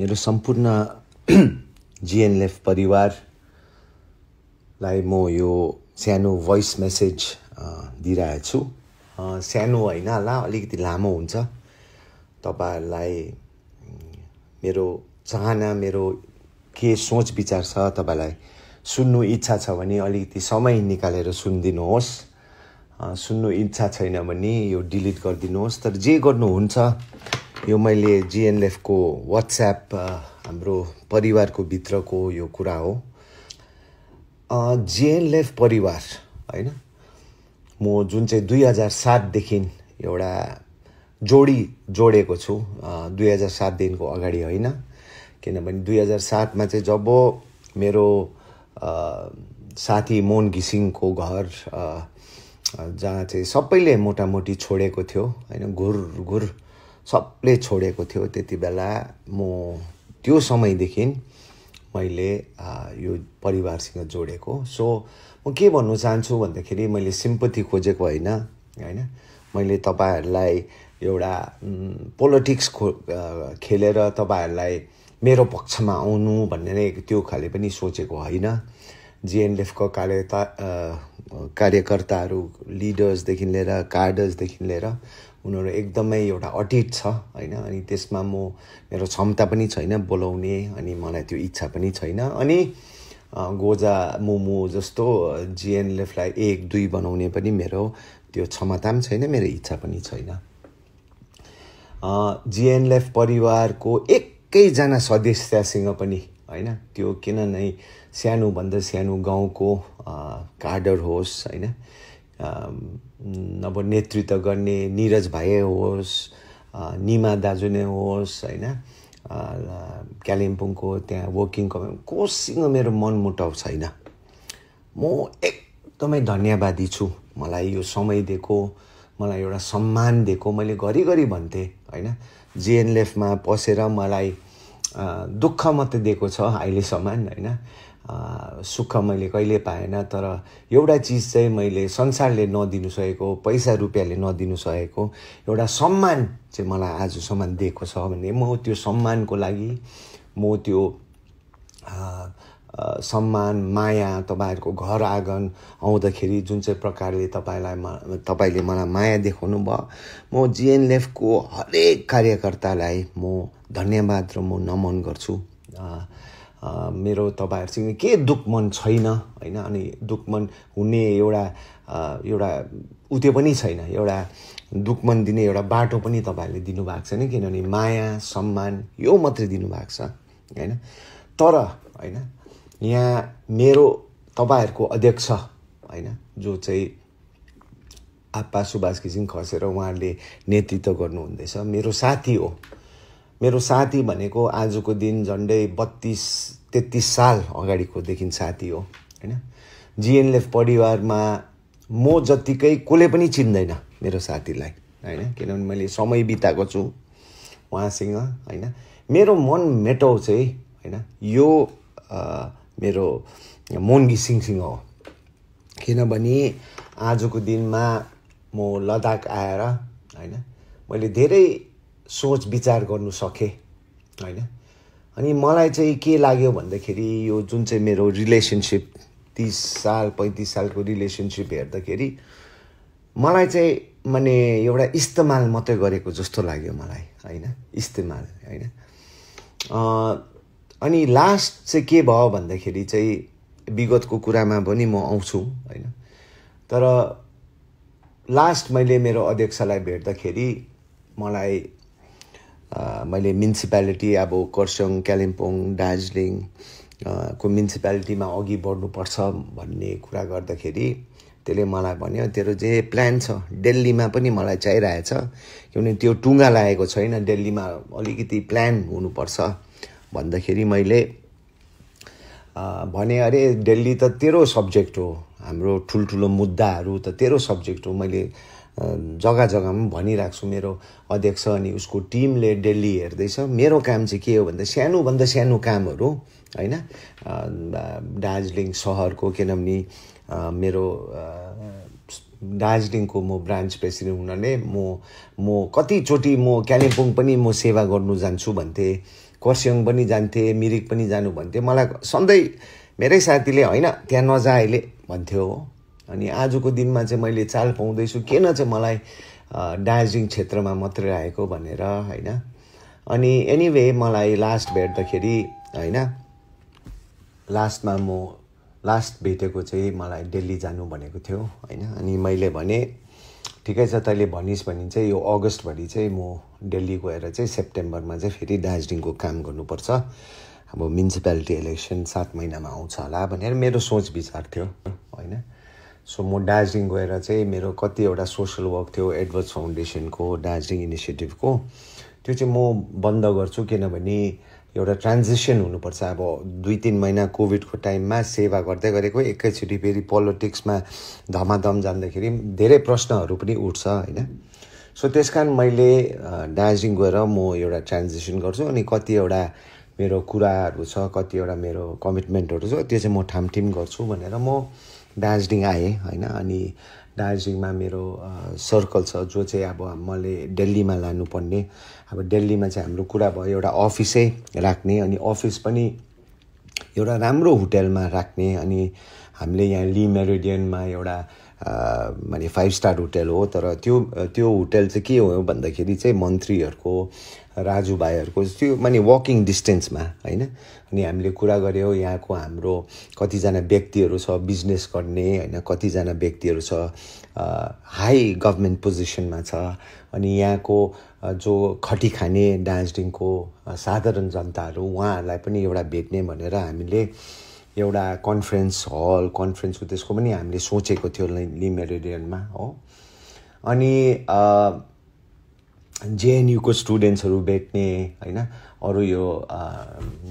मेरो सम्पूर्ण जिएनएलएफ परिवारलाई म यो सानो भोइस मेसेज दिइरहेछु सानो होइन होला अलिकति लामो हुन्छ तपाईँहरूलाई मेरो चाहना मेरो के सोच विचार छ तपाईँलाई सुन्नु इच्छा छ भने अलिकति समय निकालेर सुनिदिनुहोस् सुन्नु इच्छा छैन भने यो डिलिट गरिदिनुहोस् तर जे गर्नुहुन्छ यो मैले जिएनएफको वाट्सएप हाम्रो परिवारको भित्रको यो कुरा हो जिएनएफ परिवार होइन म जुन चाहिँ दुई हजार सातदेखि एउटा जोडी जोडेको छु दुई हजार सातदेखिको अगाडि होइन किनभने दुई हजार सातमा चाहिँ जब मेरो साथी मोहन घिसिङको घर जहाँ चाहिँ सबैले मोटामोटी छोडेको थियो होइन घुर घुर सबले छोडेको थियो त्यति बेला म त्यो समयदेखि मैले यो परिवारसँग जोडेको सो म के भन्नु चाहन्छु भन्दाखेरि मैले सिम्पत्ति खोजेको होइन होइन मैले तपाईँहरूलाई एउटा पोलिटिक्स खो खेलेर तपाईँहरूलाई मेरो पक्षमा आउनु भन्ने नै त्यो खाले पनि सोचेको होइन जिएनएफको कार्यता कार्यकर्ताहरू लिडर्सदेखि लिएर कार्डर्सदेखि लिएर उनीहरू एकदमै एउटा अटिट छ होइन अनि त्यसमा म मेरो क्षमता पनि छैन बोलाउने अनि मलाई त्यो इच्छा पनि छैन अनि गोजा मोमो जस्तो जिएनएलएफलाई एक दुई बनाउने पनि मेरो त्यो क्षमता पनि छैन मेरो इच्छा पनि छैन जिएनएलएफ परिवारको एकैजना सदस्यसँग पनि होइन त्यो किन नै सानोभन्दा सानो गाउँको कार्डर होस् होइन अब नेतृत्व गर्ने निरज भाइ होस् निमा दाजु नै होस् होइन कालिम्पोङको त्यहाँ वर्किङ कोसँग मेरो मनमुटाउ छैन म एकदमै धन्यवादी छु मलाई यो समय दिएको मलाई एउटा सम्मान दिएको मैले घरिघरि भन्थेँ होइन जिएनलेफमा पसेर मलाई दुःख मात्रै दिएको छ अहिलेसम्म होइन सुख मैले कहिले पाएन तर एउटा चिज चाहिँ मैले संसारले नदिनु सकेको पैसा रुपियाँले नदिनु सकेको एउटा सम्मान चाहिँ मलाई आजसम्म दिएको छ भने म त्यो सम्मानको लागि म त्यो सम्मान माया तपाईँहरूको घर आँगन आउँदाखेरि जुन चाहिँ प्रकारले तपाईँलाई म तपाईँले मलाई माया देखाउनु भयो म जिएनएफको हरेक कार्यकर्तालाई म धन्यवाद र म नमन गर्छु मेरो तपाईँहरूसँग के दुःख मन छैन होइन अनि दुःख मन हुने एउटा एउटा उत्यो पनि छैन एउटा दुःख मन दिने एउटा बाटो पनि तपाईँहरूले दिनुभएको छैन किनभने माया सम्मान यो मात्रै दिनुभएको छ होइन तर होइन यहाँ मेरो तपाईँहरूको अध्यक्ष होइन जो चाहिँ आप्पा सुभाष घिसिङ खसेर उहाँहरूले नेतृत्व गर्नुहुँदैछ मेरो साथी हो मेरो साथी भनेको आजको दिन झन्डै बत्तिस तेत्तिस साल अगाडिकोदेखि साथी हो होइन जिएनएलएफ परिवारमा म जत्तिकै कसले पनि चिन्दैन मेरो साथीलाई होइन किनभने मैले समय बिताएको छु उहाँसँग होइन मेरो मन मेटाउ चाहिँ होइन यो मेरो मोन घिसिङसँग हो किनभने आजको दिनमा म लद्दाख आएर होइन मैले धेरै सोच विचार गर्नु सकेँ होइन अनि मलाई चाहिँ के लाग्यो भन्दाखेरि यो जुन चाहिँ मेरो रिलेसनसिप तिस साल पैँतिस सालको रिलेसनसिप हेर्दाखेरि मलाई चाहिँ माने एउटा इस्तेमाल मात्रै गरेको जस्तो लाग्यो मलाई होइन इस्तेमाल होइन अनि लास्ट चाहिँ के भयो भन्दाखेरि चाहिँ विगतको कुरामा पनि म आउँछु होइन तर लास्ट मैले मेरो अध्यक्षलाई भेट्दाखेरि मलाई मैले म्युनिसिपालिटी अब खरसाङ कालिम्पोङ दार्जिलिङ को म्युनिसिपालिटीमा अघि बढ्नुपर्छ भन्ने कुरा गर्दाखेरि त्यसले मलाई भन्यो तेरो जे प्लान छ दिल्लीमा पनि मलाई चाहिरहेछ किनभने त्यो टुङ्गा लागेको छैन दिल्लीमा अलिकति प्लान हुनुपर्छ भन्दाखेरि मैले भने अरे दिल्ली त तेरो सब्जेक्ट हो हाम्रो ठुल्ठुलो मुद्दाहरू त तेरो सब्जेक्ट हो मैले जग्गा जग्गामा भनिराख्छु मेरो अध्यक्ष अनि उसको टिमले डेली हेर्दैछ मेरो काम चाहिँ के हो भन्दा सानोभन्दा सानो कामहरू होइन दार्जिलिङ सहरको किनभने मेरो दार्जिलिङको म ब्रान्च प्रेसिडेन्ट हुनाले म म कतिचोटि म कालिम्पोङ पनि म सेवा गर्नु जान्छु भन्थेँ खरसाङ पनि जान्थेँ मिरिक पनि जानु भन्थेँ मलाई सधैँ मेरै साथीले होइन त्यहाँ नजा अहिले भन्थ्यो हो अनि आजको दिनमा चाहिँ मैले चाल पाउँदैछु किन चाहिँ मलाई दार्जिलिङ क्षेत्रमा मात्रै आएको भनेर होइन अनि एनिवे मलाई लास्ट भेट्दाखेरि होइन लास्टमा म लास्ट भेटेको चाहिँ मलाई दिल्ली जानु भनेको थियो होइन अनि मैले भने ठिकै छ तैँले भनिस् भने चाहिँ यो अगस्तभरि चाहिँ म दिल्ली गएर चाहिँ सेप्टेम्बरमा चाहिँ फेरि दार्जिलिङको काम गर्नुपर्छ अब म्युनिसिपालिटी इलेक्सन सात महिनामा आउँछ होला भनेर मेरो सोच विचार थियो होइन सो म दार्जिलिङ गएर चाहिँ मेरो कतिवटा सोसियल वर्क थियो एडवर्स फाउन्डेसनको दार्जिलिङ इनिसिएटिभको त्यो चाहिँ म बन्द गर्छु किनभने एउटा ट्रान्जेसन हुनुपर्छ अब दुई तिन महिना कोभिडको टाइममा सेवा गर्दै गरेको एकैचोटि फेरि पोलिटिक्समा धमाधम जाँदाखेरि धेरै प्रश्नहरू पनि उठ्छ होइन सो त्यस कारण मैले दार्जिलिङ गएर म एउटा ट्रान्जेसन गर्छु अनि कतिवटा मेरो कुराहरू छ कतिवटा मेरो कमिटमेन्टहरू छ त्यो चाहिँ म ठामठिम गर्छु भनेर म दार्जिलिङ आएँ होइन अनि दार्जिलिङमा मेरो सर्कल छ जो चाहिँ अब मैले दिल्लीमा लानुपर्ने अब दिल्लीमा चाहिँ हाम्रो कुरा भयो एउटा अफिसै राख्ने अनि अफिस पनि एउटा राम्रो होटेलमा राख्ने अनि हामीले यहाँ ली मेरिडियनमा एउटा माने फाइभ स्टार होटल हो तर त्यो त्यो होटेल चाहिँ के हो भन्दाखेरि चाहिँ मन्त्रीहरूको राजुभाइहरूको त्यो माने वकिङ डिस्टेन्समा होइन अनि हामीले कुरा गऱ्यौँ यहाँको हाम्रो कतिजना व्यक्तिहरू छ बिजनेस गर्ने होइन कतिजना व्यक्तिहरू छ हाई गभर्मेन्ट पोजिसनमा छ अनि यहाँको जो खटी खाने दार्जिलिङको साधारण जनताहरू उहाँहरूलाई पनि एउटा भेट्ने भनेर हामीले एउटा कन्फरेन्स हल कन्फरेन्सको त्यसको पनि हामीले सोचेको थियो लिमेरेडियनमा हो अनि जेएनयुको स्टुडेन्ट्सहरू भेट्ने होइन अरू यो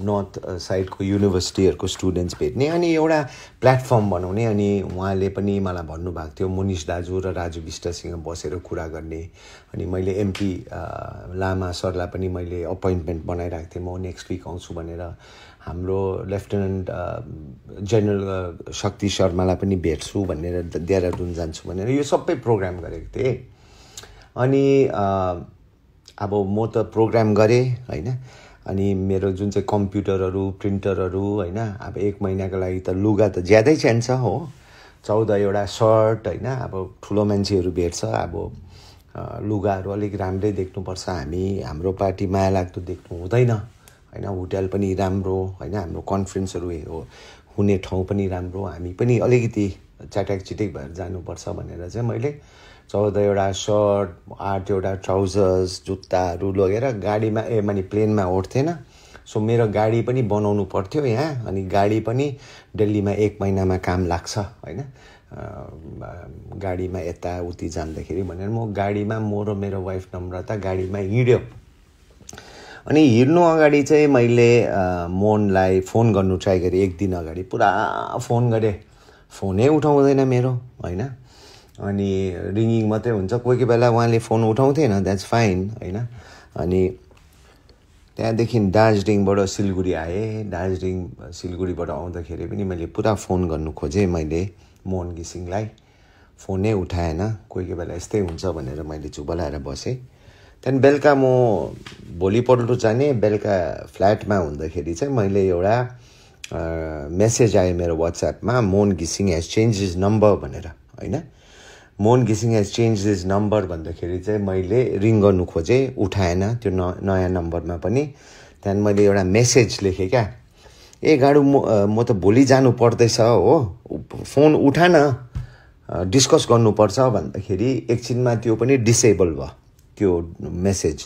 नर्थ साइडको युनिभर्सिटीहरूको स्टुडेन्ट्स भेट्ने अनि एउटा प्लेटफर्म बनाउने अनि उहाँले पनि मलाई भन्नुभएको थियो मुनिष दाजु र राजु विष्टसँग बसेर कुरा गर्ने अनि मैले एमपी लामा सरलाई पनि मैले अपोइन्टमेन्ट बनाइरहेको थिएँ म नेक्स्ट विक आउँछु भनेर हाम्रो लेफ्टिनेन्ट जेनरल शक्ति शर्मालाई पनि भेट्छु भनेर देहरादुन जान्छु भनेर यो सबै प्रोग्राम गरेको थिएँ अनि अब म त प्रोग्राम गरेँ होइन अनि मेरो जुन चाहिँ कम्प्युटरहरू प्रिन्टरहरू होइन अब एक महिनाको लागि त लुगा त ज्यादै चाहिन्छ हो चौधवटा सर्ट होइन अब ठुलो मान्छेहरू भेट्छ अब लुगाहरू अलिक राम्रै देख्नुपर्छ हामी हाम्रो पार्टी माया लाग्दो देख्नु हुँदैन होइन होटल पनि राम्रो होइन हाम्रो कन्फरेन्सहरू हुने ठाउँ पनि राम्रो हामी पनि अलिकति च्याट्याक चिटेक भएर जानुपर्छ भनेर चाहिँ मैले चौधवटा सर्ट आठवटा ट्राउजर्स जुत्ताहरू लगेर गाडीमा ए माने प्लेनमा उठ्थेन सो मेरो गाडी पनि बनाउनु पर्थ्यो यहाँ अनि गाडी पनि दिल्लीमा एक महिनामा काम लाग्छ होइन गाडीमा उति जाँदाखेरि भनेर म गाडीमा म र मेरो वाइफ त गाडीमा हिँड्यो अनि हिँड्नु अगाडि चाहिँ मैले मोहनलाई फोन गर्नु ट्राई गरेँ एक दिन अगाडि पुरा फोन गरेँ फोनै उठाउँदैन मेरो होइन अनि रिङिङ मात्रै हुन्छ कोही कोही बेला उहाँले फोन उठाउँथेन द्याट्स फाइन होइन अनि त्यहाँदेखि दार्जिलिङबाट सिलगढी आएँ दार्जिलिङ सिलगढीबाट आउँदाखेरि पनि मैले पुरा फोन गर्नु खोजेँ मैले मोहन घिसिङलाई फोनै उठाएन कोही कोही बेला यस्तै हुन्छ भनेर मैले चुबलाएर बसेँ त्यहाँदेखि बेलुका म भोलिपल्ट जाने बेलुका फ्ल्याटमा हुँदाखेरि चाहिँ मैले एउटा मेसेज आयो मेरो वाट्सएपमा मोहन घिसिङ हेज चेन्ज इज नम्बर भनेर होइन मोहन घिसिङ हेज चेन्ज दिज नम्बर भन्दाखेरि चाहिँ मैले रिङ गर्नु खोजेँ उठाएन त्यो न नयाँ नम्बरमा पनि त्यहाँदेखि मैले एउटा मेसेज लेखेँ क्या ए गाडु म म त भोलि जानु पर्दैछ हो फोन उठान डिस्कस गर्नुपर्छ भन्दाखेरि एकछिनमा त्यो पनि डिसेबल भयो त्यो मेसेज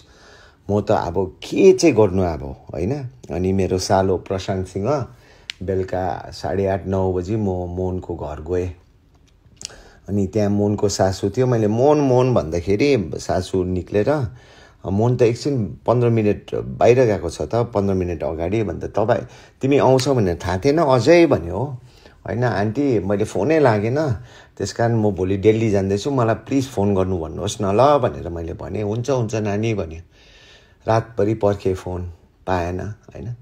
म त अब के चाहिँ गर्नु अब होइन अनि मेरो सालो प्रशान्तसँग बेलुका साढे आठ नौ बजी म मोहनको घर गएँ अनि त्यहाँ मोनको सासु थियो मैले मोन मोन भन्दाखेरि सासु निक्लेर मोन त एकछिन पन्ध्र मिनट बाहिर गएको छ त पन्ध्र मिनट अगाडि भन्दा तपाईँ तिमी आउँछौ भनेर थाहा थिएन अझै भन्यो हो होइन आन्टी मैले फोनै लागेन त्यस कारण म भोलि दिल्ली जाँदैछु मलाई प्लिज फोन गर्नु भन्नुहोस् न ल भनेर मैले भनेँ हुन्छ हुन्छ नानी भन्यो रातभरि पर्खेँ फोन पाएन होइन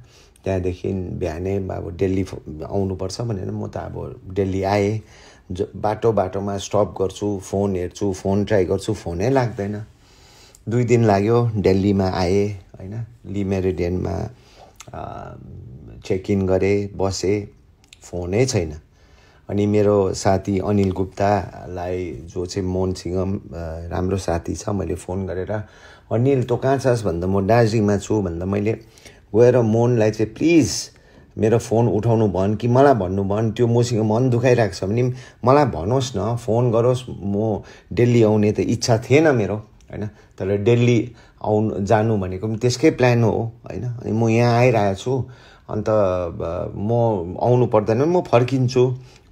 त्यहाँदेखि बिहानै अब दिल्ली आउनुपर्छ भनेर म त अब दिल्ली आएँ बाटो बाटोमा स्टप गर्छु फोन हेर्छु फोन ट्राई गर्छु फोनै लाग्दैन दुई दिन लाग्यो दिल्लीमा आएँ होइन लि मेरिडियनमा चेक इन गरेँ बसेँ फोनै छैन अनि मेरो साथी अनिल गुप्तालाई जो चाहिँ मौनसिंह राम्रो साथी छ मैले फोन गरेर अनिल तँ कहाँ छस् भन्दा म दार्जिलिङमा छु भन्दा मैले गएर मोहनलाई चाहिँ प्लिज मेरो फोन उठाउनु भन् कि मलाई भन्नु भन् त्यो मसँग मन दुखाइरहेको छ भने मलाई भनोस् न फोन गरोस् म दिल्ली आउने त इच्छा थिएन मेरो होइन तर दिल्ली आउनु जानु भनेको पनि त्यसकै प्लान हो होइन अनि म यहाँ आइरहेको छु अन्त म आउनु पर्दैन म फर्किन्छु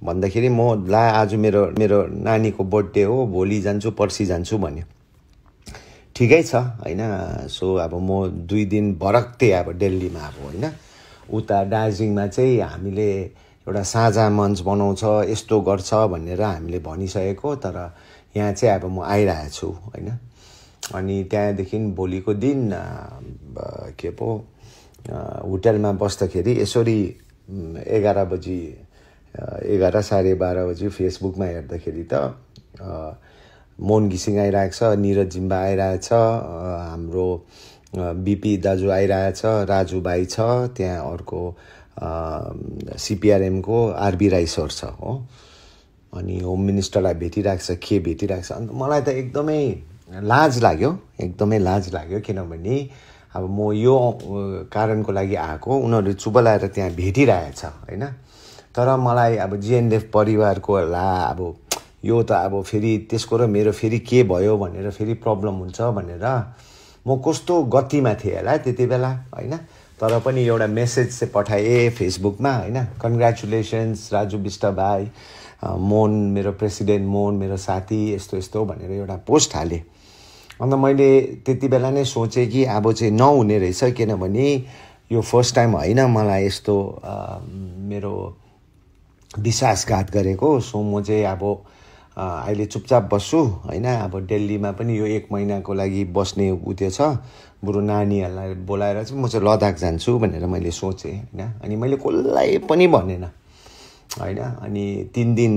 भन्दाखेरि म ला आज मेरो मेरो नानीको बर्थडे हो भोलि जान्छु पर्सि जान्छु भन्यो ठिकै छ होइन सो अब म दुई दिन भरक्थेँ अब दिल्लीमा अब होइन उता दार्जिलिङमा चाहिँ हामीले एउटा साझा मञ्च बनाउँछ यस्तो गर्छ भनेर हामीले भनिसकेको तर यहाँ चाहिँ अब म आइरहेको छु होइन अनि त्यहाँदेखि भोलिको दिन के पो होटेलमा बस्दाखेरि यसरी एघार बजी एघार साढे बाह्र बजी फेसबुकमा हेर्दाखेरि त मोहन घिसिङ आइरहेको छ निरज जिम्बा आइरहेछ हाम्रो बिपी दाजु आइरहेछ राजु भाइ छ त्यहाँ अर्को सिपिआरएमको आरबी राई सर छ हो अनि होम मिनिस्टरलाई भेटिरहेको छ के भेटिरहेको छ अन्त मलाई त एकदमै लाज लाग्यो एकदमै लाज लाग्यो किनभने अब म यो कारणको लागि आएको उनीहरू चुबलाएर त्यहाँ भेटिरहेछ होइन तर मलाई अब जिएनएफ परिवारको ला अब यो त अब फेरि त्यसको र मेरो फेरि के भयो भनेर फेरि प्रब्लम हुन्छ भनेर म कस्तो गतिमा थिएँ होला त्यति बेला होइन तर पनि एउटा मेसेज चाहिँ पठाएँ फेसबुकमा होइन कन्ग्रेचुलेसन्स राजु विष्ट भाइ मोहन मेरो प्रेसिडेन्ट मोहन मेरो साथी यस्तो यस्तो भनेर एउटा पोस्ट हालेँ अन्त मैले त्यति बेला नै सोचेँ कि अब चाहिँ नहुने रहेछ किनभने यो फर्स्ट टाइम होइन मलाई यस्तो मेरो विश्वासघात गरेको सो म चाहिँ अब अहिले चुपचाप बस्छु होइन अब दिल्लीमा पनि यो एक महिनाको लागि बस्ने उ त्यो छ बरु नानीहरूलाई बोलाएर चाहिँ म चाहिँ लद्दाख जान्छु भनेर मैले सोचेँ होइन अनि मैले कसलाई पनि भनेन होइन अनि तिन दिन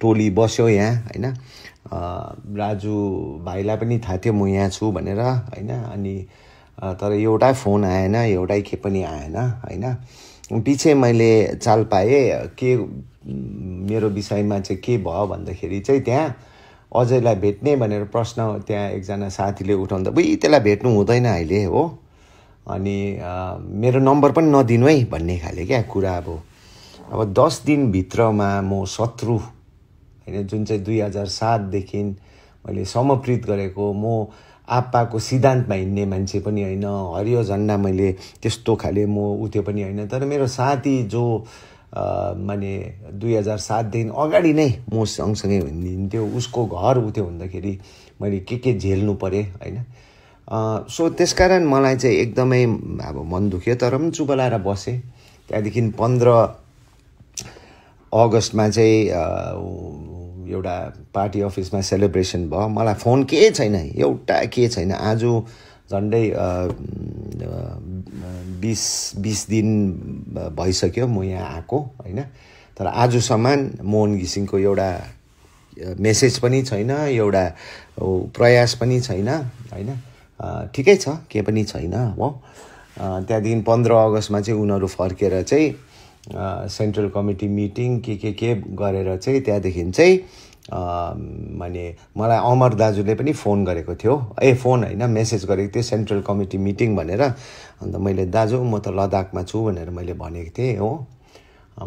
टोली बस्यो यहाँ होइन राजु भाइलाई पनि थाहा थियो म यहाँ छु भनेर होइन अनि तर एउटा फोन आएन एउटै के पनि आएन होइन पछि मैले चाल पाएँ के मेरो विषयमा चाहिँ के भयो भन्दाखेरि चाहिँ त्यहाँ अजयलाई भेट्ने भनेर प्रश्न त्यहाँ एकजना साथीले उठाउँदा उही त्यसलाई भेट्नु हुँदैन अहिले हो अनि मेरो नम्बर पनि नदिनु है भन्ने खाले क्या कुरा अब अब दस दिनभित्रमा म शत्रु होइन जुन चाहिँ दुई हजार सातदेखि मैले समर्पित गरेको म आप्पाको सिद्धान्तमा हिँड्ने मान्छे पनि होइन हरियो झन्डा मैले त्यस्तो खाले म उत्यो पनि होइन तर मेरो साथी जो माने दुई हजार सातदेखि अगाडि नै म सँगसँगै हिँडिन्थ्यो उसको घर उठ्यो हुँदाखेरि मैले के के झेल्नु परेँ होइन सो त्यसकारण मलाई चाहिँ एकदमै अब मन दुख्यो तर पनि चुबलाएर बसेँ त्यहाँदेखि पन्ध्र अगस्तमा चाहिँ एउटा पार्टी अफिसमा सेलिब्रेसन भयो मलाई फोन के छैन एउटा के छैन आज झन्डै बिस बिस दिन भइसक्यो म यहाँ आएको होइन तर आजसम्म मोहन घिसिङको एउटा मेसेज पनि छैन एउटा प्रयास पनि छैन होइन ठिकै छ के पनि छैन हो त्यहाँदेखि पन्ध्र अगस्तमा चाहिँ उनीहरू फर्केर चाहिँ सेन्ट्रल कमिटी मिटिङ के के के गरेर चाहिँ त्यहाँदेखि चाहिँ माने मलाई अमर दाजुले पनि फोन गरेको थियो ए फोन होइन मेसेज गरेको थियो सेन्ट्रल कमिटी मिटिङ भनेर अन्त मैले दाजु म त लद्दाखमा छु भनेर मैले भनेको थिएँ हो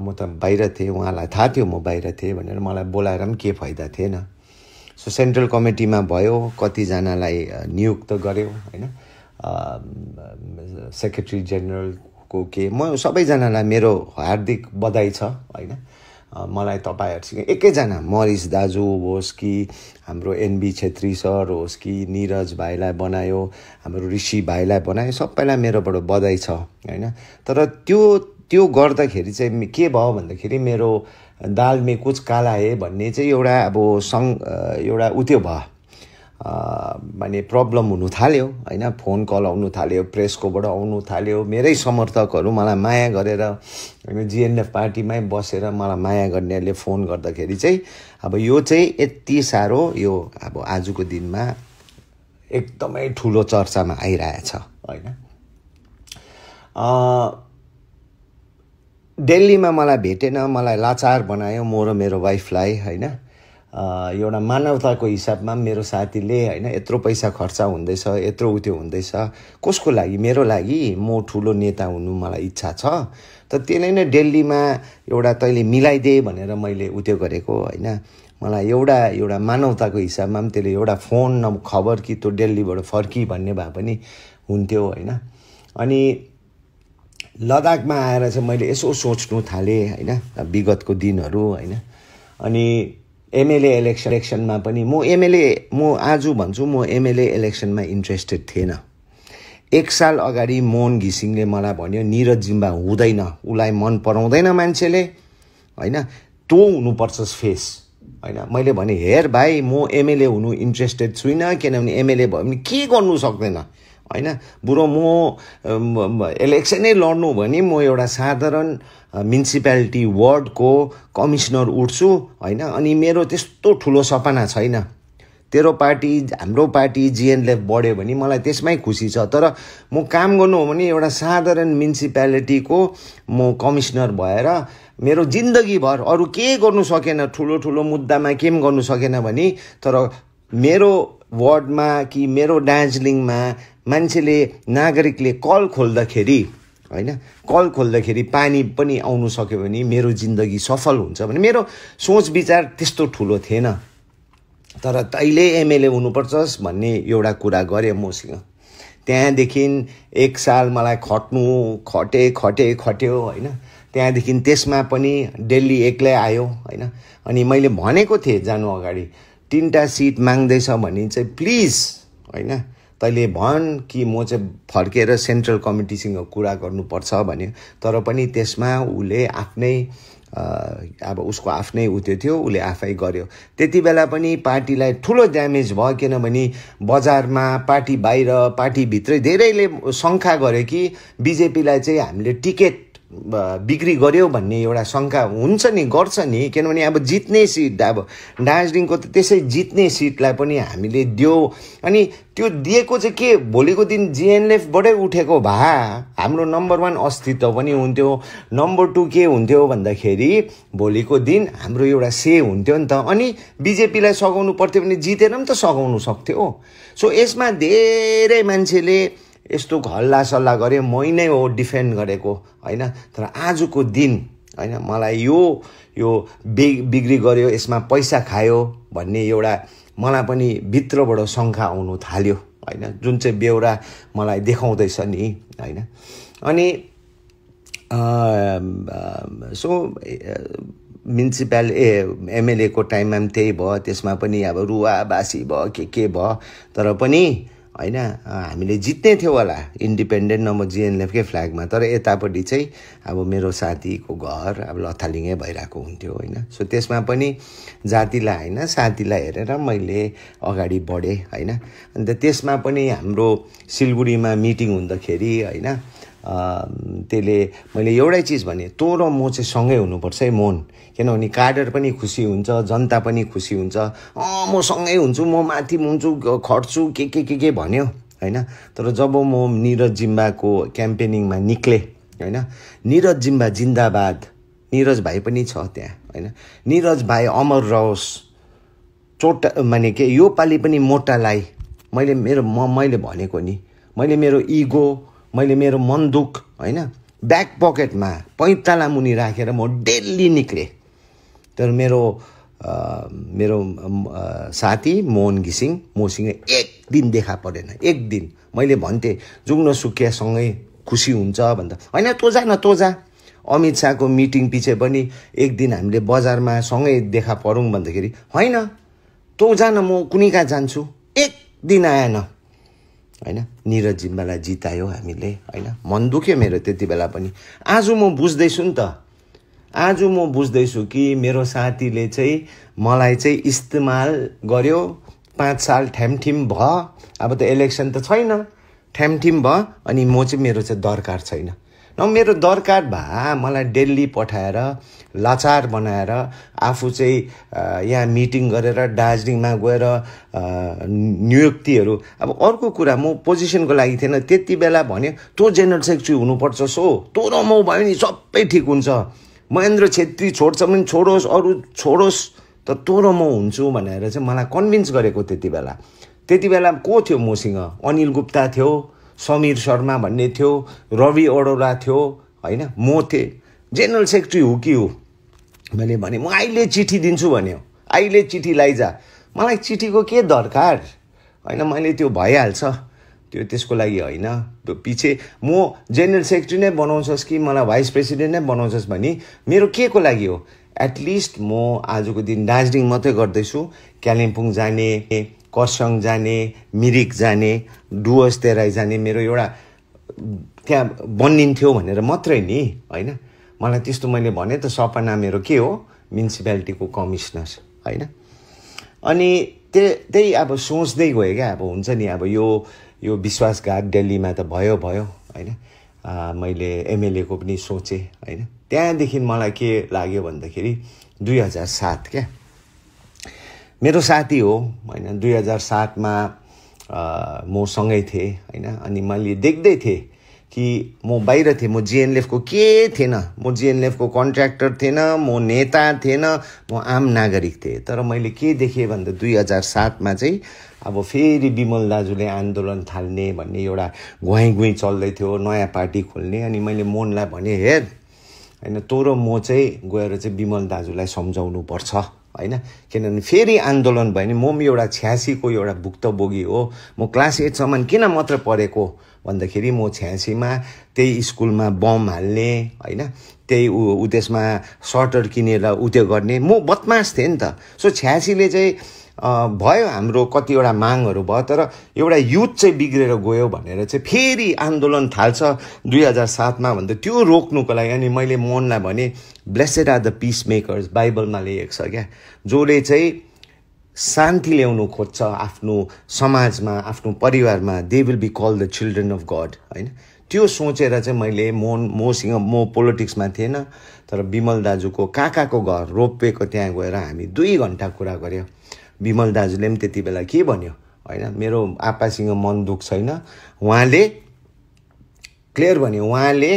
म त बाहिर थिएँ उहाँलाई थाहा थियो म बाहिर थिएँ भनेर मलाई बोलाएर पनि के फाइदा थिएन सो सेन्ट्रल कमिटीमा भयो कतिजनालाई नियुक्त गर्यो होइन सेक्रेटरी जेनरलको के म सबैजनालाई मेरो हार्दिक बधाई छ होइन मलाई तपाईँहरूसँग एकैजना मरिस दाजु होस् कि हाम्रो एनबी छेत्री सर होस् कि निरज भाइलाई बनायो हाम्रो ऋषि भाइलाई बनायो सबैलाई मेरोबाट बधाई छ होइन तर त्यो त्यो गर्दाखेरि चाहिँ के भयो भन्दाखेरि मेरो दालमे कुछ काला हे भन्ने चाहिँ एउटा अब सङ् एउटा उत्यो भयो माने प्रब्लम हुनु थाल्यो होइन फोन कल आउनु थाल्यो प्रेसकोबाट आउनु थाल्यो मेरै समर्थकहरू मलाई माया गरेर होइन जिएनएफ पार्टीमै बसेर मलाई माया गर्नेहरूले फोन गर्दाखेरि चाहिँ अब यो चाहिँ यति साह्रो यो अब आजको दिनमा एकदमै ठुलो चर्चामा आइरहेछ होइन दिल्लीमा मलाई भेटेन मलाई लाचार बनायो म र मेरो वाइफलाई होइन एउटा मानवताको हिसाबमा मेरो साथीले होइन यत्रो पैसा खर्च हुँदैछ यत्रो उत्यो हुँदैछ कसको लागि मेरो लागि म ठुलो नेता हुनु मलाई इच्छा छ त त्यसले नै दिल्लीमा एउटा तैँले मिलाइदे भनेर मैले उत्यो गरेको होइन मलाई एउटा एउटा मानवताको हिसाबमा पनि त्यसले एउटा फोन न खबर कि तँ दिल्लीबाट फर्की भन्ने भए पनि हुन्थ्यो होइन अनि लद्दाखमा आएर चाहिँ मैले यसो सोच्नु थालेँ होइन विगतको दिनहरू होइन अनि एमएलए इलेक्सन इलेक्सनमा पनि म एमएलए म आज भन्छु म एमएलए इलेक्सनमा इन्ट्रेस्टेड थिएन एक साल अगाडि मोहन घिसिङले मलाई भन्यो निरज जिम्बा हुँदैन उसलाई मन पराउँदैन मान्छेले होइन तँ हुनुपर्छ फेस होइन मैले भने हेर भाइ म एमएलए हुनु इन्ट्रेस्टेड छुइनँ किनभने एमएलए भयो भने के गर्नु सक्दैन होइन बरु म इलेक्सनै लड्नु भने म एउटा साधारण म्युनिसिपालिटी वार्डको कमिसनर उठ्छु होइन अनि मेरो त्यस्तो ठुलो सपना छैन तेरो पार्टी हाम्रो पार्टी जिएनले बढ्यो भने मलाई त्यसमै खुसी छ तर म काम गर्नु हो भने एउटा साधारण म्युनिसिपालिटीको म कमिसनर भएर मेरो जिन्दगीभर अरू के गर्नु सकेन ठुलो ठुलो मुद्दामा के पनि गर्नु सकेन भने तर मेरो वार्डमा कि मेरो दार्जिलिङमा मान्छेले नागरिकले कल खोल्दाखेरि होइन कल खोल्दाखेरि पानी पनि आउनु सक्यो भने मेरो जिन्दगी सफल हुन्छ भने मेरो सोच विचार त्यस्तो ठुलो थिएन तर तैँले एमएलए हुनुपर्छस् भन्ने एउटा कुरा गरेँ मसँग त्यहाँदेखि एक साल मलाई खट्नु खटे खटे खट्यो होइन त्यहाँदेखि त्यसमा पनि डेली एक्लै आयो होइन अनि मैले भनेको थिएँ जानु अगाडि तिनवटा सिट माग्दैछ भने चाहिँ प्लिज होइन तैँले भन् कि म चाहिँ फर्केर सेन्ट्रल कमिटीसँग कुरा गर्नुपर्छ भन्यो तर पनि त्यसमा उसले आफ्नै अब उसको आफ्नै उ त्यो थियो उसले आफै गर्यो त्यति बेला पनि पार्टीलाई ठुलो ड्यामेज भयो किनभने बजारमा पार्टी बाहिर पार्टीभित्रै धेरैले शङ्का गर्यो कि बिजेपीलाई चाहिँ हामीले टिकट बिक्री गऱ्यो भन्ने एउटा शङ्का हुन्छ नि गर्छ नि किनभने अब जित्ने सिट अब दार्जिलिङको त त्यसै जित्ने सिटलाई पनि हामीले दियो अनि त्यो दिएको चाहिँ के भोलिको दिन जिएनएफबाटै उठेको भए हाम्रो नम्बर वान अस्तित्व पनि हुन्थ्यो नम्बर टू के हुन्थ्यो भन्दाखेरि भोलिको दिन हाम्रो एउटा से हुन्थ्यो नि त अनि बिजेपीलाई सघाउनु पर्थ्यो भने जितेर पनि त सघाउनु सक्थ्यो सो यसमा धेरै मान्छेले यस्तो हल्ला सल्लाह गरेँ मै नै हो डिफेन्ड गरेको होइन तर आजको दिन होइन मलाई यो यो बि बिक्री गऱ्यो यसमा पैसा खायो भन्ने एउटा मलाई पनि भित्रबाट शङ्का आउनु थाल्यो होइन जुन चाहिँ बेहोरा मलाई देखाउँदैछ नि होइन अनि सो म्युनिसिपाल ए एमएलएको टाइममा पनि त्यही भयो त्यसमा पनि अब रुवा बासी भयो के के भयो तर पनि होइन हामीले जित्ने थियौँ होला इन्डिपेन्डेन्ट नम्बर जिएनएफकै फ्ल्यागमा तर यतापट्टि चाहिँ अब मेरो साथीको घर अब लथालिङै भइरहेको हुन्थ्यो होइन सो त्यसमा पनि जातिलाई होइन साथीलाई हेरेर मैले अगाडि बढेँ होइन अन्त त्यसमा पनि हाम्रो सिलगढीमा मिटिङ हुँदाखेरि होइन त्यसले मैले एउटै चिज भने तँ र म चाहिँ सँगै हुनुपर्छ है मोहन किनभने कार्डर पनि खुसी हुन्छ जनता पनि खुसी हुन्छ अँ म सँगै हुन्छु म माथि हुन्छु खट्छु के के के के भन्यो होइन तर जब म निरज जिम्बाको क्याम्पेनिङमा निक्लेँ होइन निरज जिम्बा जिन्दाबाद निरज भाइ पनि छ त्यहाँ होइन निरज भाइ अमर रहोस् चोट माने के योपालि पनि मोटालाई मैले मेरो म मैले भनेको नि मैले मेरो इगो मैले मेरो मन दुख होइन ब्याक पकेटमा पैँताला मुनि राखेर म डेली निक्लेँ तर मेरो आ, मेरो साथी मोहन घिसिङ मसँग एक दिन देखा परेन एक दिन मैले भन्थेँ जुङ्न सुकियासँगै खुसी हुन्छ भन्दा होइन तँ जान न तोजा अमित शाहको मिटिङ पछि पनि एक दिन हामीले बजारमा सँगै देखा परौँ भन्दाखेरि होइन तँ जान म कुनै कहाँ जान्छु एक दिन आएन होइन निरज जिम्बालाई जितायो हामीले होइन मन दुख्यो मेरो त्यति बेला पनि आज म बुझ्दैछु नि त आज म बुझ्दैछु कि मेरो साथीले चाहिँ मलाई चाहिँ इस्तेमाल गर्यो पाँच साल ठ्यामठिम भयो अब त इलेक्सन त छैन ठ्यामठिम भयो अनि म चाहिँ मेरो चाहिँ दरकार छैन न मेरो दरकार भए मलाई दिल्ली पठाएर लाचार बनाएर आफू चाहिँ यहाँ मिटिङ गरेर दार्जिलिङमा गएर नियुक्तिहरू अब अर्को कुरा म पोजिसनको लागि थिएन त्यति बेला भन्यो तँ जेनरल सेक्रेटरी हुनुपर्छ सो तँ र म भयो नि सबै ठिक हुन्छ महेन्द्र छेत्री छोड्छ पनि छोडोस् अरू छोडोस् त तँ र म हुन्छु भनेर चाहिँ मलाई कन्भिन्स गरेको त्यति बेला त्यति बेला को थियो मसँग अनिल गुप्ता थियो समीर शर्मा भन्ने थियो रवि ओडोला थियो होइन म थिएँ जेनरल सेक्रेटरी हो कि हो मैले भने म अहिले चिठी दिन्छु भन्यो अहिले चिठी लैजा मलाई चिठीको के दरकार होइन मैले त्यो भइहाल्छ त्यो त्यसको लागि होइन पछि म जेनरल सेक्रेटरी नै बनाउँछस् कि मलाई भाइस प्रेसिडेन्ट नै बनाउँछस् भने मेरो के को लागि हो एटलिस्ट म आजको दिन दार्जिलिङ मात्रै गर्दैछु कालिम्पोङ जाने खरसाङ जाने मिरिक जाने डुवर्स तेराई जाने मेरो एउटा त्यहाँ बनिन्थ्यो भनेर मात्रै नि होइन मलाई त्यस्तो मैले भने त सपना मेरो के हो म्युनिसिपालिटीको कमिसनर होइन अनि त्यही त्यही अब सोच्दै गयो क्या अब हुन्छ नि अब यो यो विश्वासघात दिल्लीमा त भयो भयो होइन मैले एमएलएको पनि सोचेँ होइन त्यहाँदेखि मलाई के लाग्यो भन्दाखेरि दुई हजार सात क्या मेरो साथी हो होइन दुई हजार सातमा म सँगै थिएँ होइन अनि मैले देख्दै थिएँ कि म बाहिर थिएँ म जिएनएलएफको के थिएन म जिएनएलएफको कन्ट्र्याक्टर थिएन म नेता थिएन म आम नागरिक थिएँ तर मैले के देखेँ भन्दा दुई हजार सातमा चाहिँ अब फेरि विमल दाजुले आन्दोलन थाल्ने भन्ने एउटा गुवाई गुहीँ चल्दै थियो नयाँ पार्टी खोल्ने अनि मैले मोहनलाई भने हेर होइन तँ म चाहिँ गएर चाहिँ विमल दाजुलाई सम्झाउनुपर्छ होइन किनभने फेरि आन्दोलन भयो भने म पनि एउटा छ्यासीको एउटा भुक्तभोगी हो म क्लास एटसम्म किन मात्र पढेको भन्दाखेरि म छ्यासीमा त्यही स्कुलमा बम हाल्ने होइन त्यही ऊ त्यसमा सर्टर किनेर उत्यो गर्ने म बदमास थिएँ नि त सो छ्यासीले चाहिँ भयो हाम्रो कतिवटा मागहरू भयो तर एउटा युथ चाहिँ बिग्रेर गयो भनेर चाहिँ फेरि आन्दोलन थाल्छ दुई हजार सातमा भन्दा त्यो रोक्नुको लागि अनि मैले मनलाई भने blessed are the peace makers बाइबलमा लेखेको छ क्या जसले चाहिँ शान्ति ल्याउनु खोज्छ आफ्नो समाजमा आफ्नो परिवारमा they will be call the children of God होइन त्यो सोचेर चाहिँ मैले म मसँग म पोलिटिक्समा थिएन तर विमल दाजुको काकाको घर रोपेको त्यहाँ गएर हामी दुई घन्टा कुरा गऱ्यौँ विमल दाजुले पनि त्यति बेला के भन्यो होइन मेरो आप्पासँग मन दुख छैन उहाँले क्लियर भन्यो उहाँले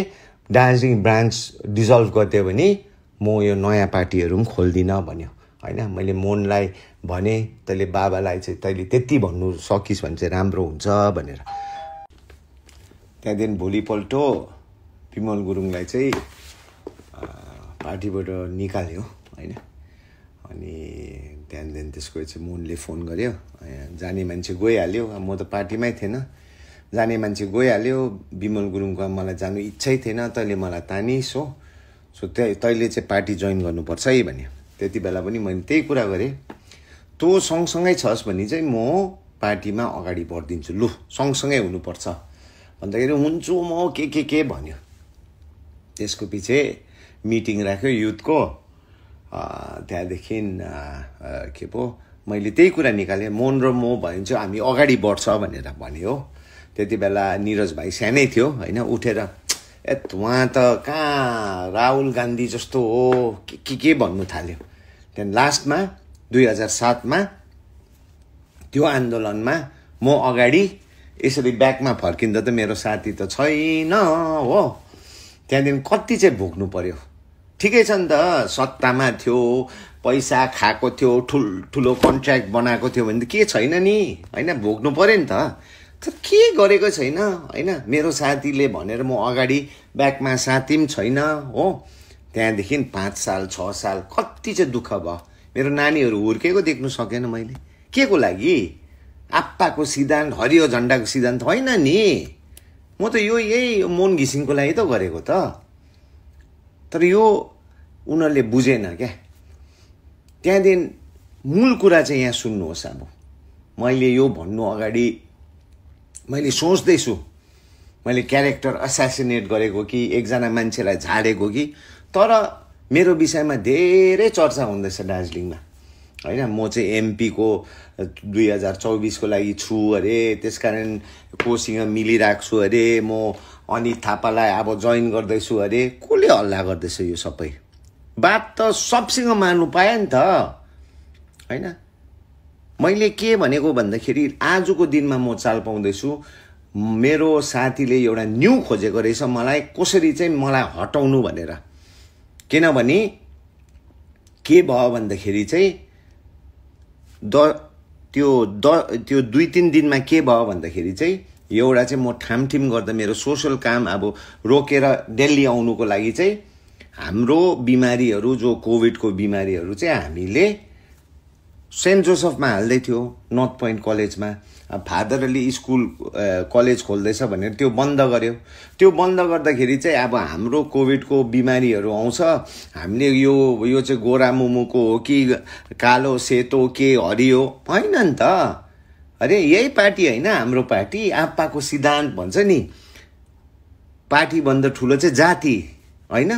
दार्जिलिङ ब्रान्च डिजल्भ गरिदियो भने म यो नयाँ पार्टीहरू पनि खोल्दिनँ भन्यो होइन मैले मोहनलाई भने तैँले बाबालाई चाहिँ तैँले त्यति भन्नु सकिस् भने चाहिँ राम्रो हुन्छ भनेर त्यहाँदेखि भोलिपल्ट विमल गुरुङलाई चाहिँ पार्टीबाट निकाल्यो होइन अनि त्यहाँदेखि त्यसको चाहिँ मुनले फोन गऱ्यो जाने मान्छे गइहाल्यो म त पार्टीमै थिएन जाने मान्छे गइहाल्यो विमल गुरुङको मलाई जानु इच्छै थिएन तैँले मलाई तानिस हो सो त्यही तैँले चाहिँ पार्टी जोइन गर्नुपर्छ है भन्यो त्यति बेला पनि मैले त्यही कुरा गरेँ तँ सँगसँगै छस् भने चाहिँ म पार्टीमा अगाडि बढिदिन्छु लु सँगसँगै हुनुपर्छ भन्दाखेरि हुन्छु म के के के भन्यो त्यसको पछि मिटिङ राख्यो युथको त्यहाँदेखि के पो मैले त्यही कुरा निकालेँ मोन र मो भनिन्छ हामी अगाडि बढ्छ भनेर भन्यो त्यति बेला निरज भाइ सानै थियो होइन उठेर ए उहाँ त कहाँ राहुल गान्धी जस्तो हो के के भन्नु थाल्यो त्यहाँदेखि लास्टमा दुई हजार सातमा त्यो आन्दोलनमा म अगाडि यसरी ब्यागमा फर्किँदा त मेरो साथी त छैन हो त्यहाँदेखि कति चाहिँ भोग्नु पर्यो ठिकै छ नि त सत्तामा थियो पैसा खाएको थियो ठुल ठुलो कन्ट्र्याक्ट बनाएको थियो भने त के छैन नि होइन भोग्नु पऱ्यो नि त तर के गरेको छैन होइन मेरो साथीले भनेर म अगाडि ब्याकमा साथी पनि छैन हो त्यहाँदेखि पाँच साल छ साल कति चाहिँ दुःख भयो मेरो नानीहरू हुर्केको देख्नु सकेन मैले के को लागि आप्पाको सिद्धान्त हरियो झन्डाको सिद्धान्त होइन नि म त यो यही मोन घिसिङको लागि त गरेको त तर यो उनीहरूले बुझेन क्या त्यहाँदेखि मूल कुरा चाहिँ यहाँ सुन्नुहोस् अब मैले यो भन्नु अगाडि मैले सोच्दैछु मैले क्यारेक्टर असासिनेट गरेको कि एकजना मान्छेलाई झाडेको कि तर मेरो विषयमा धेरै चर्चा हुँदैछ दार्जिलिङमा होइन म चाहिँ एमपीको दुई हजार चौबिसको लागि छु अरे त्यस कारण कोसँग मिलिरहेको छु अरे म अनित थापालाई अब जोइन गर्दैछु अरे कसले हल्ला गर्दैछ यो सबै बात त सबसँग मार्नु पाएँ नि त होइन मैले के भनेको भन्दाखेरि आजको दिनमा म चाल पाउँदैछु मेरो साथीले एउटा न्यु खोजेको रहेछ मलाई कसरी चाहिँ मलाई हटाउनु भनेर किनभने के भयो भन्दाखेरि चाहिँ द त्यो द त्यो दुई तिन दिनमा के भयो भन्दाखेरि चाहिँ एउटा चाहिँ म ठामठिम गर्दा मेरो सोसल काम अब रोकेर दिल्ली आउनुको लागि चाहिँ हाम्रो बिमारीहरू जो कोभिडको बिमारीहरू चाहिँ हामीले सेन्ट जोसेफमा हाल्दै थियो नर्थ पोइन्ट कलेजमा फादरले स्कुल कलेज खोल्दैछ भनेर त्यो बन्द गर्यो त्यो बन्द गर्दाखेरि चाहिँ अब हाम्रो कोभिडको बिमारीहरू आउँछ हामीले यो यो चाहिँ गोरा मोमोको हो कि कालो सेतो के हरियो होइन नि त अरे यही पार्टी होइन हाम्रो पार्टी आप्पाको सिद्धान्त भन्छ नि पार्टीभन्दा ठुलो चाहिँ जाति होइन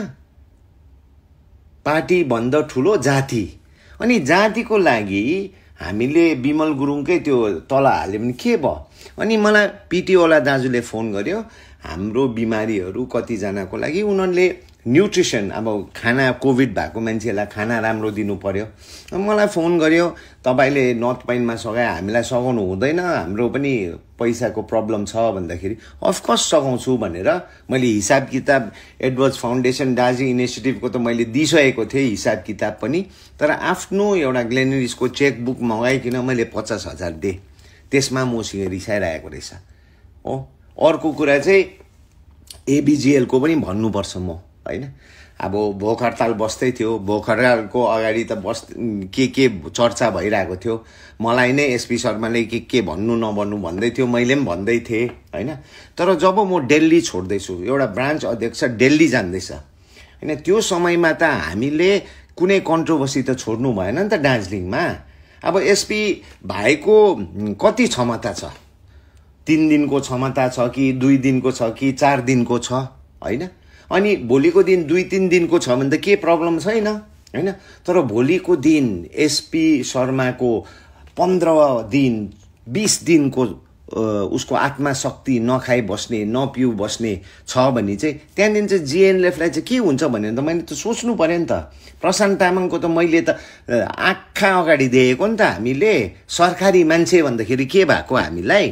पार्टीभन्दा ठुलो जाति अनि जातिको लागि हामीले विमल गुरुङकै त्यो तल हाल्यो भने के भयो अनि मलाई पिटिओला दाजुले फोन गर्यो हाम्रो बिमारीहरू कतिजनाको लागि उनीहरूले न्युट्रिसन अब खाना कोभिड भएको मान्छेहरूलाई खाना राम्रो दिनु पर्यो मलाई फोन गऱ्यो तपाईँले नर्थ पोइन्टमा सघायो हामीलाई सघाउनु हुँदैन हाम्रो पनि पैसाको प्रब्लम छ भन्दाखेरि अफकोर्स सघाउँछु भनेर मैले हिसाब किताब एडवर्स फाउन्डेसन दार्जिलिङ इनिसिएटिभको त मैले दिइसकेको थिएँ हिसाब किताब पनि तर आफ्नो एउटा ग्लेनरिसको चेकबुक मगाइकन मैले पचास हजार दिएँ त्यसमा मसँग रिसाइरहेको रहेछ हो अर्को कुरा चाहिँ एबिजिएलको पनि भन्नुपर्छ म होइन अब भोक हडताल बस्दै थियो भोक हडतालको अगाडि त बस् के के चर्चा भइरहेको थियो मलाई नै एसपी शर्माले के के भन्नु नभन्नु भन्दै थियो मैले पनि भन्दै थिएँ होइन तर जब म दिल्ली छोड्दैछु एउटा ब्रान्च अध्यक्ष दिल्ली जान्दैछ होइन त्यो समयमा त हामीले कुनै कन्ट्रोभर्सी त छोड्नु भएन नि त दार्जिलिङमा अब एसपी भाइको कति क्षमता छ तिन दिनको क्षमता छ कि दुई दिनको छ कि चार दिनको छ होइन अनि भोलिको दिन दुई तिन दिनको छ भने त के प्रब्लम छैन होइन तर भोलिको दिन एसपी शर्माको पन्ध्र दिन बिस दिनको उसको आत्माशक्ति नखाइ बस्ने नपिउ बस्ने छ भने चाहिँ त्यहाँदेखि चाहिँ जिएनएलएफलाई चाहिँ के हुन्छ भनेर त मैले त सोच्नु पऱ्यो नि त प्रशान्त तामाङको त मैले त आँखा अगाडि देखेको नि त हामीले सरकारी मान्छे भन्दाखेरि के भएको हामीलाई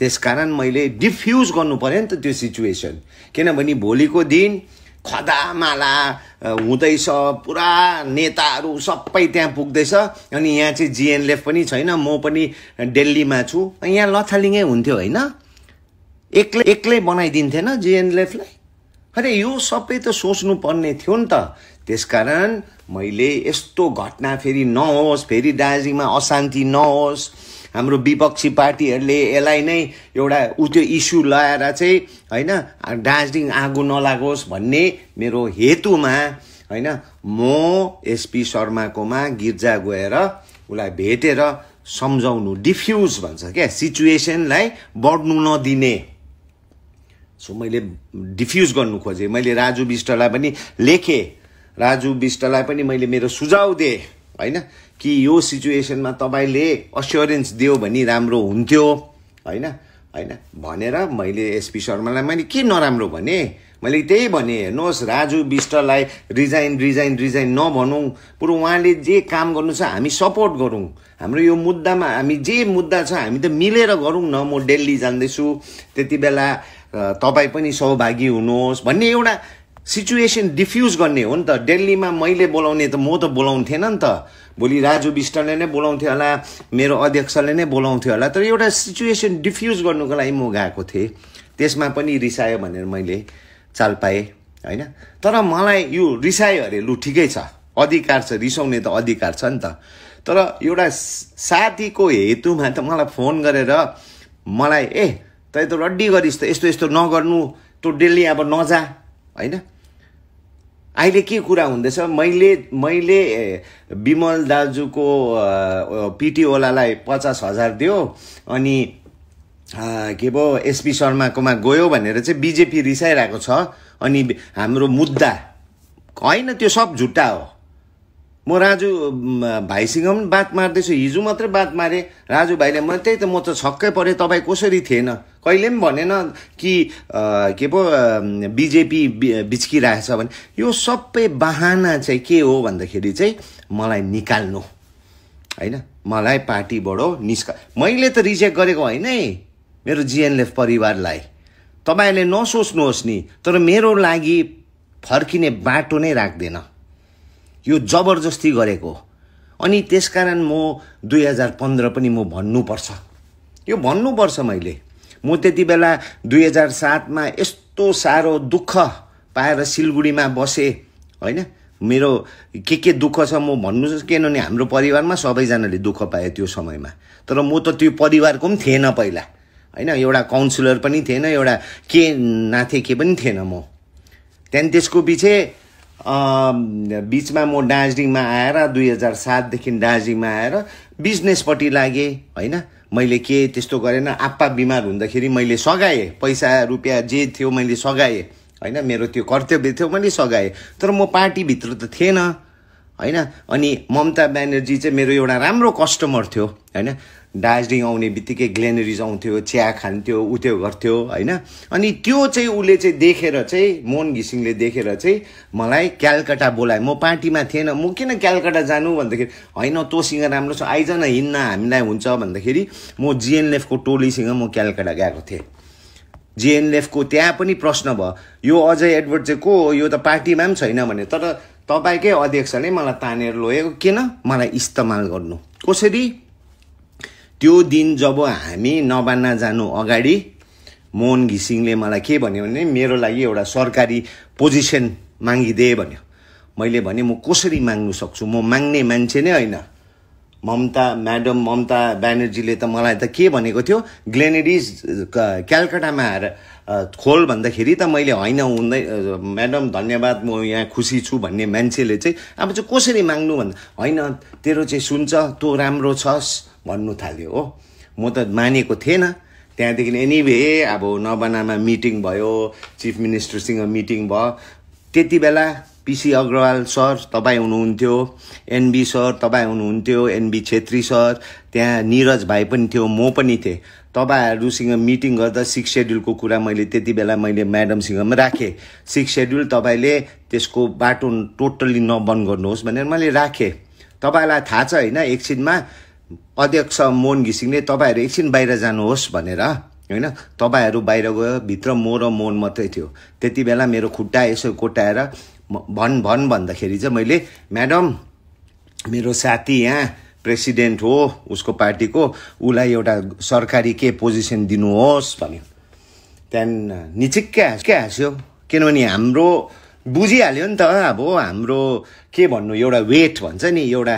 त्यसकारण मैले डिफ्युज गर्नु पऱ्यो नि त त्यो सिचुएसन किनभने भोलिको दिन खदामाला हुँदैछ पुरा नेताहरू सबै त्यहाँ पुग्दैछ अनि यहाँ चाहिँ जिएनएलएफ पनि छैन म पनि दिल्लीमा छु यहाँ लथालिङै हुन्थ्यो होइन एक्लै एक्लै बनाइदिन्थेन जिएनएलएफलाई अरे यो सबै त सोच्नु पर्ने थियो नि त त्यसकारण मैले यस्तो घटना फेरि नहोस् फेरि दार्जिलिङमा अशान्ति नहोस् हाम्रो विपक्षी पार्टीहरूले यसलाई नै एउटा ऊ त्यो इस्यु लगाएर चाहिँ होइन दार्जिलिङ आगो नलागोस् भन्ने मेरो हेतुमा होइन म एसपी शर्माकोमा गिर्जा गएर उसलाई भेटेर सम्झाउनु डिफ्युज भन्छ क्या सिचुएसनलाई बढ्नु नदिने सो मैले डिफ्युज गर्नु खोजेँ मैले राजु विष्टलाई पनि लेखेँ राजु विष्टलाई पनि मैले मेरो सुझाउ दिएँ होइन कि यो सिचुएसनमा तपाईँले अस्योरेन्स दियो भने राम्रो हुन्थ्यो होइन होइन भनेर मैले एसपी शर्मालाई मैले के नराम्रो भने मैले त्यही भने हेर्नुहोस् राजु विष्टलाई रिजाइन रिजाइन रिजाइन नभनौँ बरु उहाँले जे काम गर्नु छ हामी सपोर्ट गरौँ हाम्रो यो मुद्दामा हामी जे मुद्दा छ हामी त मिलेर गरौँ न म दिल्ली जाँदैछु त्यति बेला तपाईँ पनि सहभागी हुनुहोस् भन्ने एउटा सिचुएसन डिफ्युज गर्ने हो नि त दिल्लीमा मैले बोलाउने त म त बोलाउँथेन नि त भोलि राजु विष्टले नै बोलाउँथ्यो होला मेरो अध्यक्षले नै बोलाउँथ्यो होला तर एउटा सिचुएसन डिफ्युज गर्नुको लागि म गएको थिएँ त्यसमा पनि रिसायो भनेर मैले चाल पाएँ होइन तर मलाई यो रिसायो अरे लु ठिकै छ अधिकार छ रिसाउने त अधिकार छ नि त तर एउटा साथीको हेतुमा त मलाई फोन गरेर मलाई ए तै त रड्डी गरिस् त यस्तो यस्तो नगर्नु तँ डेली अब नजा होइन अहिले के कुरा हुँदैछ मैले मैले विमल दाजुको पिटी ओलालाई पचास हजार दियो अनि के पो एसपी शर्माकोमा गयो भनेर चाहिँ बिजेपी रिसाइरहेको छ अनि हाम्रो मुद्दा होइन त्यो सब झुट्टा हो म राजु भाइसँग पनि बात मार्दैछु हिजो मात्रै बात मारेँ राजु भाइले म त्यही त म त छक्कै परेँ तपाईँ कसरी थिएन कहिले पनि भनेन कि के पो बिजेपी बिच्किरहेछ भने यो सबै बाहना चाहिँ के हो भन्दाखेरि चाहिँ मलाई निकाल्नु होइन मलाई पार्टीबाट निस्क मैले त रिजेक्ट गरेको होइन है मेरो जिएनएफ परिवारलाई तपाईँहरूले नसोच्नुहोस् नि तर मेरो लागि फर्किने बाटो नै राख्दैन यो जबरजस्ती गरेको अनि त्यसकारण म दुई हजार पन्ध्र पनि म भन्नुपर्छ यो भन्नुपर्छ मैले म त्यति बेला दुई हजार सातमा यस्तो साह्रो दुःख पाएर सिलगढीमा बसेँ होइन मेरो के के दुःख छ म भन्नु किनभने हाम्रो परिवारमा सबैजनाले दुःख पाएँ त्यो समयमा तर म त त्यो परिवारको पनि थिएन पहिला होइन एउटा काउन्सिलर पनि थिएन एउटा के नाथे के पनि थिएन म त्यहाँदेखि त्यसको पछि बिचमा म दार्जिलिङमा आएर दुई हजार सातदेखि दार्जिलिङमा आएर बिजनेसपट्टि लागेँ होइन मैले के त्यस्तो गरेन आप्पा बिमार हुँदाखेरि मैले सघाएँ पैसा रुपियाँ जे थियो मैले सघाएँ होइन मेरो त्यो कर्तव्य थियो मैले सघाएँ तर म पार्टीभित्र त थिएन होइन अनि ममता ब्यानर्जी चाहिँ मेरो एउटा राम्रो कस्टमर थियो होइन दार्जिलिङ आउने बित्तिकै ग्लेनरिज आउँथ्यो चिया खान्थ्यो त्यो गर्थ्यो होइन अनि त्यो चाहिँ उसले चाहिँ देखेर चाहिँ मोहन घिसिङले देखेर चाहिँ मलाई क्यालकाटा बोलायो म पार्टीमा थिएन म किन क्यालकाटा जानु भन्दाखेरि होइन तँसँग राम्रो छ आइज न हिँड्न हामीलाई हुन्छ भन्दाखेरि म जिएनएफको टोलीसँग म क्यालकाटा गएको थिएँ जिएनएफको त्यहाँ पनि प्रश्न भयो यो अजय एडवर्ड चाहिँ को हो यो त पार्टीमा पनि छैन भने तर तपाईँकै अध्यक्षले मलाई तानेर लोगेको किन मलाई इस्तेमाल गर्नु कसरी त्यो दिन जब हामी नबान्ना जानु अगाडि मोहन घिसिङले मलाई के भन्यो भने मेरो लागि एउटा सरकारी पोजिसन मागिदिए भन्यो मैले भने म कसरी माग्नु सक्छु म माग्ने मान्छे नै होइन ममता म्याडम ममता ब्यानर्जीले त मलाई त के भनेको थियो ग्लेनेडिज क्यालकाटामा आएर खोल भन्दाखेरि त मैले होइन हुँदै म्याडम धन्यवाद म यहाँ खुसी छु भन्ने मान्छेले चाहिँ अब चाहिँ कसरी माग्नु भन्दा होइन तेरो चाहिँ सुन्छ तँ राम्रो छस् भन्नु थाल्यो हो म त मानेको थिएन त्यहाँदेखि एनिवे अब नबनामा मिटिङ भयो चिफ मिनिस्टरसँग मिटिङ भयो त्यति बेला पिसी अग्रवाल सर तपाईँ हुनुहुन्थ्यो एनबी सर तपाईँ हुनुहुन्थ्यो एनबी छेत्री सर त्यहाँ निरज भाइ पनि थियो म पनि थिएँ तपाईँहरूसँग मिटिङ गर्दा सिक्स सेड्युलको कुरा मैले त्यति बेला मैले म्याडमसँग पनि राखेँ सिक्स सेड्युल तपाईँले त्यसको बाटो टोटल्ली नबन्द गर्नुहोस् भनेर मैले राखेँ तपाईँलाई थाहा छ होइन एकछिनमा अध्यक्ष मोहन घिसिङले तपाईँहरू एकछिन बाहिर जानुहोस् भनेर होइन तपाईँहरू बाहिर गयो भित्र म र मोहन मात्रै थियो त्यति बेला मेरो खुट्टा यसो कोटाएर भन् भन् भन्दाखेरि चाहिँ मैले म्याडम मेरो साथी यहाँ प्रेसिडेन्ट हो उसको पार्टीको उसलाई एउटा सरकारी के पोजिसन दिनुहोस् भन्यो त्यहाँदेखि निचिक्कै हाँस क्या हाँस्यो किनभने हाम्रो बुझिहाल्यो नि त अब हाम्रो के भन्नु एउटा वेट भन्छ नि एउटा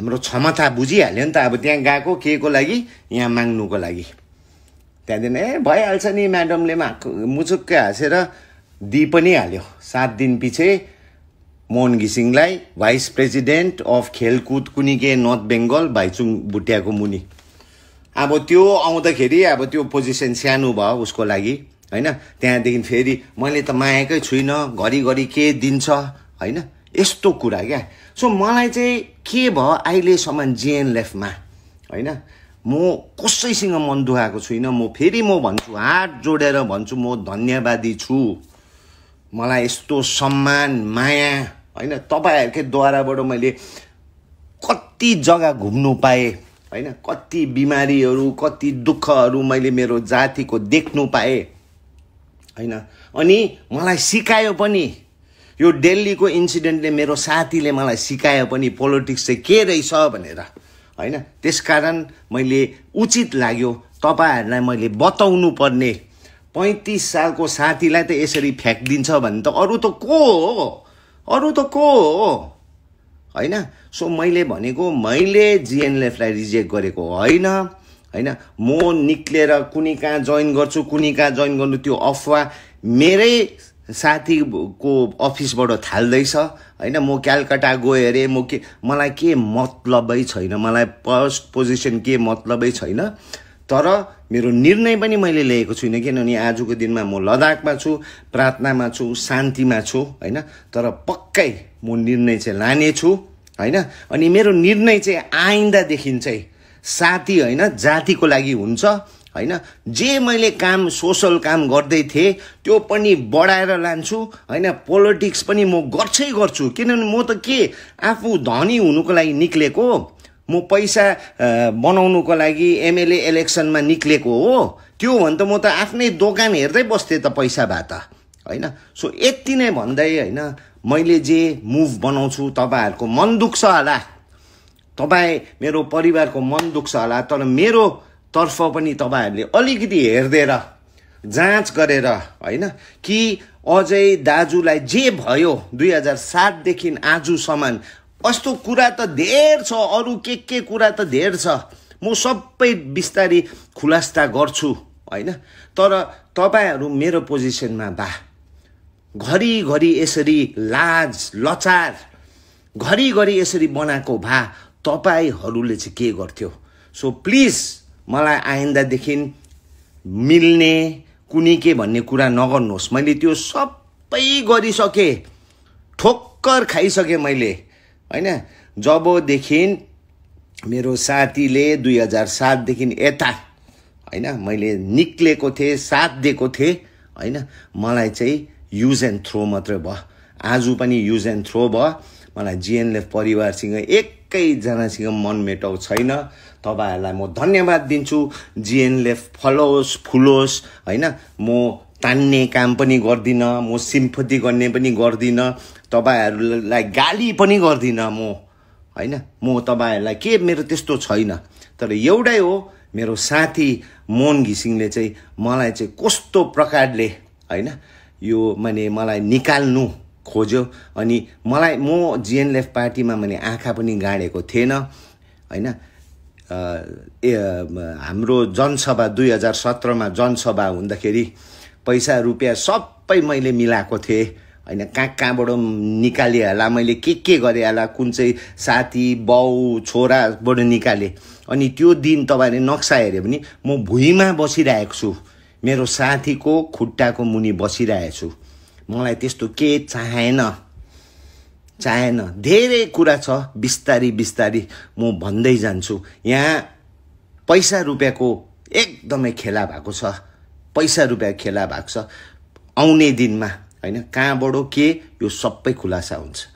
हाम्रो क्षमता बुझिहाल्यो नि त अब त्यहाँ गएको के को लागि यहाँ माग्नुको लागि त्यहाँदेखि ए भइहाल्छ नि म्याडमले मुचुक्कै हाँसेर दिइ पनि हाल्यो सात दिन पछि मोहन घिसिङलाई भाइस प्रेसिडेन्ट अफ खेलकुद कुनिके नर्थ बेङ्गल भाइचुङ भुटियाको मुनि अब त्यो आउँदाखेरि अब त्यो पोजिसन सानो भयो उसको लागि होइन त्यहाँदेखि फेरि मैले त मायाकै छुइनँ घरिघरि के दिन्छ होइन यस्तो कुरा क्या सो मलाई चाहिँ के भयो अहिलेसम्म जिएनएलएफमा होइन म कसैसँग मन दुखाएको छुइनँ म फेरि म भन्छु हात जोडेर भन्छु म धन्यवादी छु मलाई यस्तो सम्मान माया होइन तपाईँहरूकै द्वाराबाट मैले कति जग्गा घुम्नु पाएँ होइन कति बिमारीहरू कति दुःखहरू मैले मेरो जातिको देख्नु पाएँ होइन अनि मलाई सिकायो पनि यो दिल्लीको इन्सिडेन्टले मेरो साथीले मलाई सिकायो पनि पोलिटिक्स चाहिँ के रहेछ भनेर होइन त्यसकारण मैले उचित लाग्यो तपाईँहरूलाई मैले बताउनु पर्ने पैँतिस सालको साथीलाई त यसरी फ्याँकिदिन्छ भने त अरू त को हो अरू त को हो होइन सो मैले भनेको मैले जिएनएलएफलाई रिजेक्ट गरेको होइन होइन म निक्लेर कुनै कहाँ जोइन गर्छु कुनै कहाँ जोइन गर्नु त्यो अफवा मेरै साथीको अफिसबाट थाल्दैछ होइन म क्यालकाटा गएँ अरे म के मलाई के मतलबै छैन मलाई फर्स्ट पोजिसन के मतलबै छैन तर मेरो निर्णय पनि मैले लिएको छुइनँ किनभने आजको दिनमा म लद्दाखमा छु प्रार्थनामा छु शान्तिमा छु होइन तर पक्कै म निर्णय चाहिँ लानेछु होइन अनि मेरो निर्णय चाहिँ आइन्दादेखि चाहिँ साथी होइन जातिको लागि हुन्छ होइन जे मैले काम सोसल काम गर्दै थिएँ त्यो पनि बढाएर लान्छु होइन पोलिटिक्स पनि म गर्छै गर्छु किनभने म त के आफू धनी हुनुको लागि निक्लेको म पैसा बनाउनुको लागि एमएलए इलेक्सनमा निक्लेको हो त्यो भने त म त आफ्नै दोकान हेर्दै बस्थेँ त पैसा भए त होइन सो यति नै भन्दै होइन मैले जे मुभ बनाउँछु तपाईँहरूको मन दुख्छ होला तपाईँ मेरो परिवारको मन दुख्छ होला तर मेरो तर्फ पनि तपाईँहरूले अलिकति हेरिदिएर जाँच गरेर होइन कि अझै दाजुलाई जे भयो दुई हजार सातदेखि आजसम्म यस्तो कुरा त धेर छ अरू के के कुरा त धेर छ म सबै बिस्तारी खुलास्ता गर्छु होइन तर तपाईँहरू मेरो पोजिसनमा बा घरिघरि यसरी लाज लचार घरिघरि यसरी बनाएको भा तपाईँहरूले चाहिँ के गर्थ्यो सो प्लिज मलाई आइन्दादेखि मिल्ने कुनी के भन्ने कुरा नगर्नुहोस् मैले त्यो सबै गरिसकेँ ठोक्कर खाइसकेँ मैले होइन जबदेखि मेरो साथीले दुई हजार सातदेखि यता होइन मैले निक्लेको थिएँ साथ दिएको थिएँ होइन मलाई चाहिँ युज एन्ड थ्रो मात्रै भयो आज पनि युज एन्ड थ्रो भयो मलाई जिएनएलएफ परिवारसँग एकैजनासँग मन मेटाउ छैन तपाईँहरूलाई म धन्यवाद दिन्छु जिएनएलएफ फलोस् फुलोस् होइन म तान्ने काम पनि गर्दिनँ म सिम्फती गर्ने पनि गर्दिनँ तपाईँहरूलाई गाली पनि गर्दिनँ म होइन म तपाईँहरूलाई के मेरो त्यस्तो छैन तर एउटै हो मेरो साथी मोहन घिसिङले चाहिँ मलाई चाहिँ कस्तो प्रकारले होइन यो माने मलाई निकाल्नु खोज्यो अनि मलाई म जिएनएलएफ पार्टीमा मैले आँखा पनि गाडेको थिएन होइन ए हाम्रो जनसभा दुई हजार सत्रमा जनसभा हुँदाखेरि पैसा रुपियाँ सबै मैले मिलाएको थिएँ होइन कहाँ कहाँबाट निकालेँ होला मैले के के गरेँ होला कुन चाहिँ साथी बाउ छोराबाट निकालेँ अनि त्यो दिन तपाईँले नक्सा हेऱ्यो भने म भुइँमा बसिरहेको छु मेरो साथीको खुट्टाको मुनि बसिरहेको छु मलाई त्यस्तो के चाहेन चाहेन धेरै कुरा छ बिस्तारी बिस्तारी म भन्दै जान्छु यहाँ पैसा रुपियाँको एकदमै खेला भएको छ पैसा रुपियाँ खेला भएको छ आउने दिनमा होइन कहाँबाट के यो सबै खुलासा हुन्छ